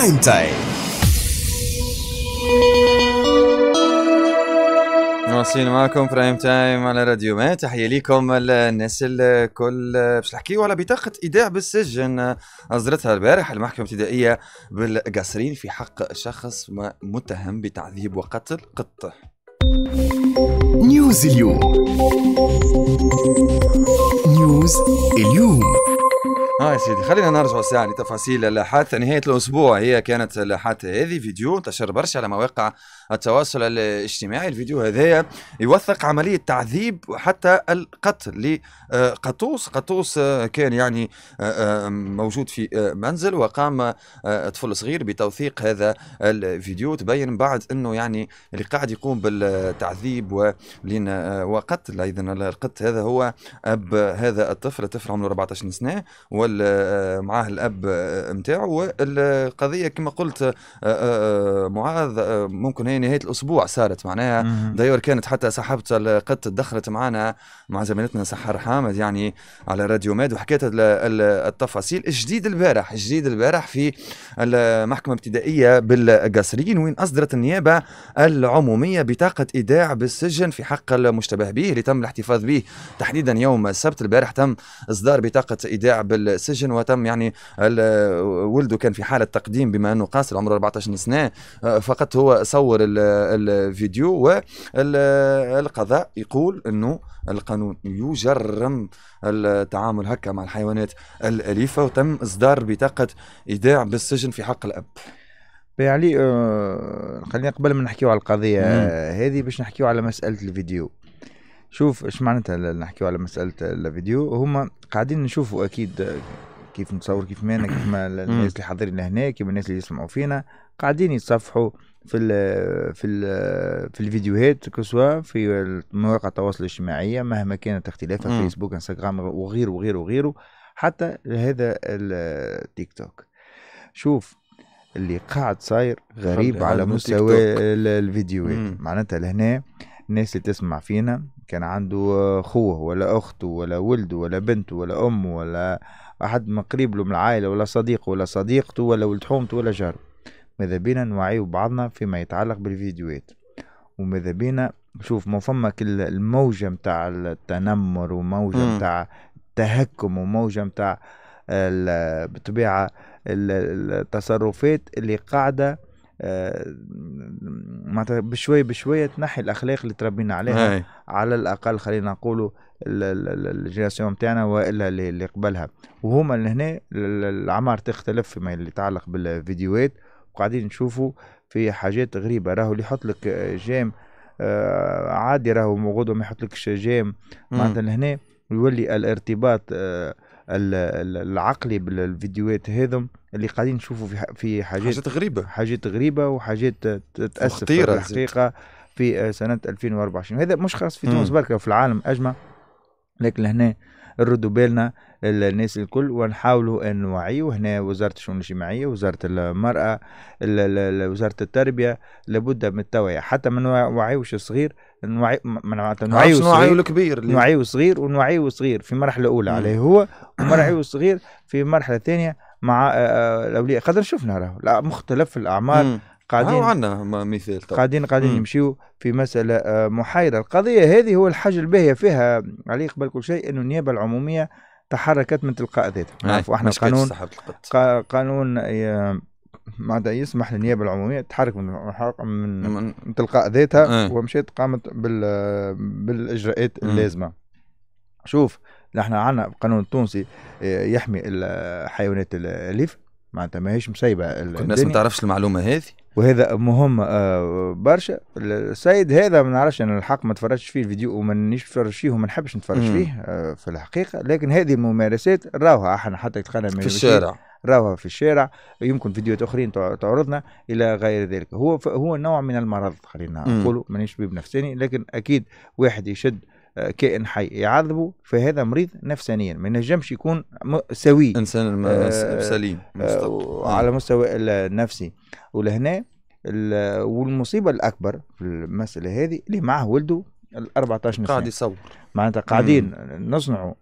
برايم تايم مواصلين معكم برايم تايم على راديو ما تحية ليكم الناس الكل باش نحكيو على بطاقة إيداع بالسجن أصدرتها البارح المحكمة الابتدائية بالقصرين في حق شخص متهم بتعذيب وقتل قط نيوز اليوم نيوز اليوم اه يا سيدي خلينا نرجع ساعة لتفاصيل اللاحات نهايه الاسبوع هي كانت اللاحات هذه فيديو انتشر برشا على مواقع التواصل الاجتماعي الفيديو هذايا يوثق عملية تعذيب وحتى القتل لقطوس آه، قطوس آه، كان يعني آه، موجود في منزل وقام طفل صغير بتوثيق هذا الفيديو تبين بعد أنه يعني اللي قاعد يقوم بالتعذيب وقتل أيضا القط هذا هو أب هذا الطفل الطفل عمره 14 سنة ومعاه الأب نتاعو والقضية كما قلت معاذ ممكن هي نهايه الاسبوع صارت معناها دايور كانت حتى سحبت القط دخلت معنا مع زميلتنا سحر حامد يعني على راديو ماد وحكيت التفاصيل الجديد البارح الجديد البارح في المحكمه الابتدائيه بالقصرين وين اصدرت النيابه العموميه بطاقه ايداع بالسجن في حق المشتبه به اللي تم الاحتفاظ به تحديدا يوم السبت البارح تم اصدار بطاقه ايداع بالسجن وتم يعني ولده كان في حاله تقديم بما انه قاصر عمره 14 سنه فقط هو صور الفيديو والقضاء يقول انه القانون يجرم التعامل هكا مع الحيوانات الاليفه وتم اصدار بطاقه ايداع بالسجن في حق الاب يعني آه خلينا قبل ما نحكيو على القضيه آه، هذه باش نحكيو على مساله الفيديو شوف اش معناتها نحكيو على مساله الفيديو هما قاعدين نشوفوا اكيد آه، كيف نتصور كيف مانا كيف ما الناس اللي حاضرين لهنا كيف الناس اللي يسمعوا فينا قاعدين يتصفحوا في الـ في الـ في الفيديوهات كسوا في مواقع التواصل الاجتماعي مهما كانت اختلافها فيسبوك انستغرام وغيره وغيره وغيره حتى هذا التيك توك شوف اللي قاعد صاير غريب على مستوى الفيديوهات معناتها لهنا الناس اللي تسمع فينا كان عنده خوه ولا أخته ولا ولده ولا بنته ولا أمه ولا أحد من قريب له من العائلة ولا صديقه ولا صديقته ولا ولد حومته ولا جاره ماذا بينا نوعيو بعضنا فيما يتعلق بالفيديوهات وماذا بينا شوف ما كل الموجة نتاع التنمر وموجة نتاع التهكم وموجة نتاع بالطبيعة التصرفات اللي قاعدة آه، معناتها بشوي بشوي تنحي الاخلاق اللي تربينا عليها هاي. على الاقل خلينا نقولوا الجينيراسيون تاعنا والا اللي قبلها وهما هنا العمار تختلف فيما يتعلق بالفيديوهات وقاعدين نشوفوا في حاجات غريبه راهو اللي يحط لك جيم آه، عادي راهو موجود وما لكش جيم معناتها هنا يولي الارتباط آه، العقلي بالفيديوهات هذم اللي قاعدين نشوفوا في في حاجات حاجات غريبه حاجات غريبه وحاجات تتاسف في الحقيقه في آه، سنه 2024 هذا مش خاص في تونس برك في العالم اجمع لكن هنا نردوا بالنا الناس الكل ونحاولوا ان نوعيوا هنا وزاره الشؤون الاجتماعيه وزاره المراه وزاره التربيه لابد من التوعيه حتى ما نوعيوش الصغير النوعي معناته نوعي وصغير الكبير نوعي وصغير ونوعي وصغير في مرحله اولى عليه هو ونوعي وصغير في مرحله ثانيه مع الاولياء آه، آه، خاطر شفنا راه مختلف الاعمار قاعدين عندنا مثال قاعدين قاعدين يمشيو في مساله آه، محايده القضيه هذه هو الحاجه الباهيه فيها علي قبل كل شيء انه النيابه العموميه تحركت من تلقاء ذاتها نعرفوا احنا قانون قانون ما يسمح للنيابه العموميه تحرك من من, من تلقاء ذاتها اه. ومشيت قامت بال بالاجراءات إيه. اللازمه شوف نحن عندنا القانون التونسي آه، يحمي الحيوانات الاليف معناتها ماهيش مسيبه الناس ما تعرفش المعلومه هذه وهذا مهم آه، برشا السيد هذا ما نعرفش انا الحق ما تفرجتش فيه الفيديو وما نيش نتفرج فيه وما نحبش نتفرج إيه. فيه آه، في الحقيقه لكن هذه الممارسات راوها احنا حتى في الشارع راوها في الشارع يمكن فيديوهات اخرين تعرضنا الى غير ذلك هو هو نوع من المرض خلينا نقولوا مانيش طبيب نفساني لكن اكيد واحد يشد آه، كائن حي يعذبه فهذا مريض نفسانيا ما ينجمش يكون سوي انسان آه، سليم آه على مستوى النفسي ولهنا والمصيبه الاكبر في المساله هذه اللي معه ولده ال 14 سنه قاعد يصور معناتها قاعدين نصنعوا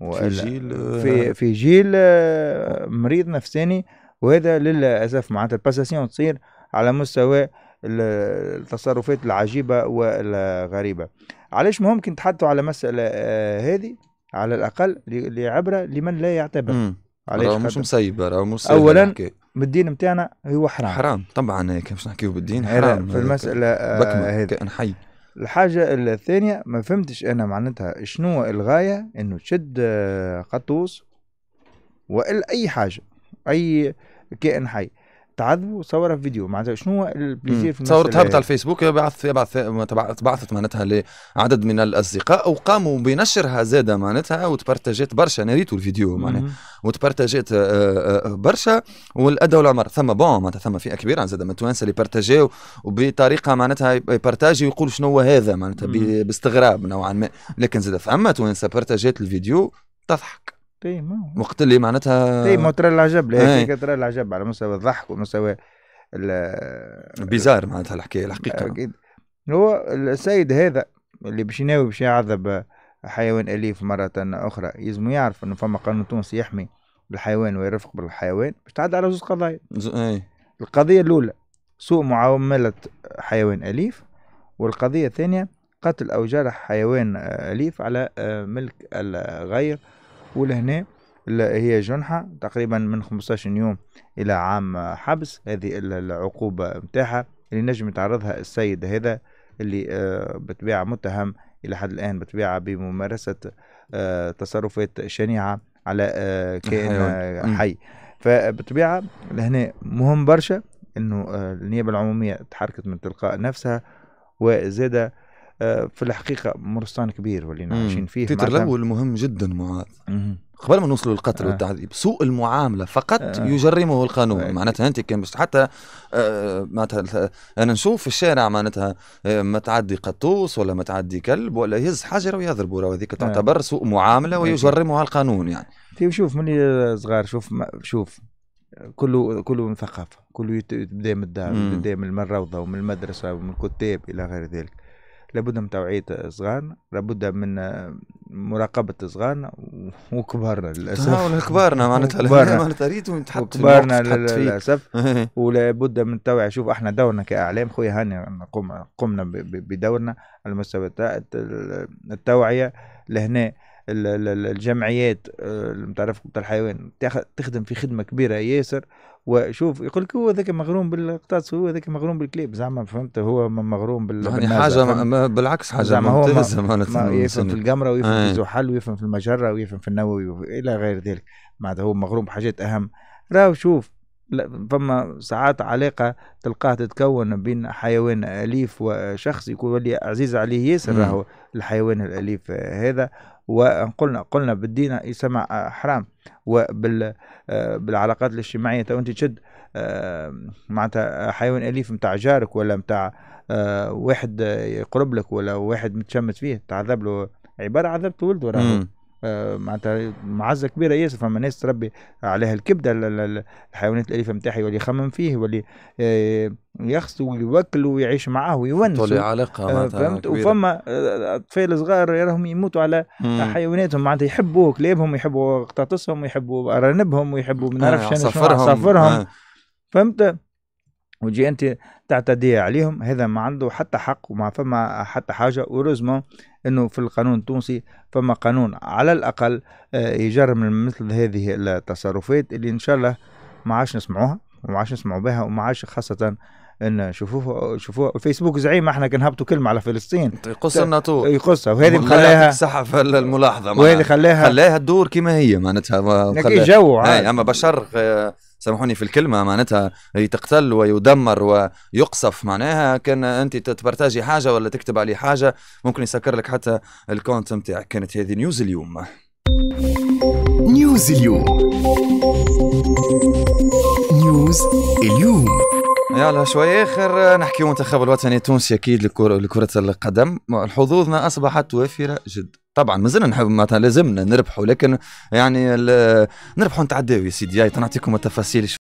في جيل في آه، في جيل آه، مريض نفساني وهذا للاسف معناتها الباساسيون تصير على مستوى التصرفات العجيبه والغريبه علاش مهم كي نتحدثوا على مساله آه، هذه على الاقل لعبره لمن لا يعتبر علاش مش مسيبه راه مش اولا بالدين نتاعنا هو حرام حرام طبعا هيك نحكيو بالدين حرام في المساله بكمل كائن حي الحاجة الثانية ما فهمتش أنا معناتها شنو الغاية إنه تشد آه، قطوس وإلا أي حاجة أي كائن حي تعذبه صورها في فيديو معناتها شنو هو البليزير في صورة هبط على الفيسبوك يبعث يبعث تبعثت معناتها لعدد من الاصدقاء وقاموا بنشرها زاده معناتها وتبارتاجات برشا انا ريتو الفيديو معناتها وتبارتاجات آه، آه، آه، برشا والادى والعمر ثم بون معناتها ثم فئه كبيره زاده من التوانسه اللي بارتاجيو وبطريقه معناتها يبارتاجي ويقول شنو هو هذا معناتها باستغراب نوعا ما لكن زاده ثم توانسه بارتاجات الفيديو تضحك إيه، وقت اللي معناتها اي ما تري العجب هيك إيه. ترى العجب على مستوى الضحك ومستوى بيزار معناتها الحكايه الحقيقه أكيد. هو السيد هذا اللي باش يناوي باش يعذب حيوان اليف مره اخرى يلزم يعرف انه فما قانون تونسي يحمي الحيوان ويرفق بالحيوان باش تعدى على زوج قضايا إيه. القضيه الاولى سوء معامله حيوان اليف والقضيه الثانيه قتل او جرح حيوان اليف على آه، ملك الغير ولهنا هي جنحة تقريبا من 15 يوم إلى عام حبس هذه العقوبة متاحة اللي نجم يتعرضها السيد هذا اللي آه، بتبيع متهم إلى حد الآن بتبيع بممارسة آه، تصرفات شنيعة على آه، كائن حي فبتبيع لهنا مهم برشا أنه النيابة العمومية تحركت من تلقاء نفسها وزاد في الحقيقه مرستان كبير واللي عايشين فيه الاول مهم جدا معاذ قبل ما نوصلوا للقتل آه. والتعذيب سوء المعامله فقط آه. يجرمه القانون آه. معناتها انت كان باش حتى آه معناتها انا نشوف في الشارع معناتها آه ما تعدي قطوس ولا ما تعدي كلب ولا يهز حجره ويضربه وهذيك هذيك آه. تعتبر آه. سوء معامله ويجرمها القانون يعني في شوف من صغار شوف شوف كله كله من ثقافه كله يبدا من الدار يبدا من الروضه ومن المدرسه ومن الكتاب الى غير ذلك لابد من توعية صغارنا لابد من مراقبة صغارنا وكبارنا للأسف آه، كبارنا معناتها معناتها ريتهم تحط كبارنا للأسف إيه. ولابد من التوعية شوف احنا دورنا كأعلام خويا هاني قم قمنا بدورنا على مستوى التوعية لهنا الجمعيات نتاع آه، رفقة الحيوان تخدم في خدمة كبيرة ياسر وشوف يقول لك هو ذاك مغروم بالقطاس هو ذاك مغروم بالكليب زعما فهمت هو مغروم بال يعني حاجه ما بالعكس حاجه زعما هو ما ما يفهم في القمره ويفهم في الزحل ويفهم في المجره ويفهم في النووي الى غير ذلك معناتها هو مغروم بحاجات اهم راهو شوف فما ساعات علاقة تلقاه تتكون بين حيوان أليف وشخص يكون عزيز عليه ياسر راهو الحيوان الأليف هذا وقلنا قلنا بالدين يسمع آه، حرام وبالعلاقات آه، الاجتماعيه تو طيب انت تشد آه، معناتها حيوان اليف متاع جارك ولا متاع واحد يقرب لك ولا واحد متشمت فيه تعذب له عباره عذبت ولده آه، معناتها معزه كبيره ياسر فما ناس تربي عليها الكبده الحيوانات الاليفه نتاعها واللي يخمم فيه واللي آه، يخص ويوكل ويعيش معاه ويونس تولي علاقه آه، فهمت وفما اطفال صغار راهم يموتوا على حيواناتهم معناتها يحبوا كلابهم يحبوا قطاطسهم يحبوا ارانبهم ويحبوا ما نعرفش آه صفرهم, صفرهم. آه. فهمت وتجي انت تعتدي عليهم هذا ما عنده حتى حق وما فما حتى حاجه ورزمه انه في القانون التونسي فما قانون على الاقل آه، يجرم مثل هذه التصرفات اللي ان شاء الله ما عادش نسمعوها وما عادش نسمعوا بها وما عادش خاصه ان شوفوه شوفوه الفيسبوك زعيم احنا كنهبطوا كلمه على فلسطين يقص الناتو يقصها وهذه مخليها سحف الملاحظه وهذه خلاها خلاها تدور كما هي معناتها خلاها جو عادي. إيه، اما بشر آه، سامحوني في الكلمه معناتها يتقتل ويدمر ويقصف معناها كان انت تبرتاجي حاجه ولا تكتب عليه حاجه ممكن يسكر لك حتى الكونت نتاعك كانت هذه نيوز اليوم نيوز اليوم نيوز اليوم يلا شوي اخر نحكي منتخب الوطني التونسي اكيد لكره القدم حظوظنا اصبحت وافره جدا طبعا مازلنا نحب معناتها لازمنا نربحوا لكن يعني نربحوا نتعداو يا سيدي تنعطيكم التفاصيل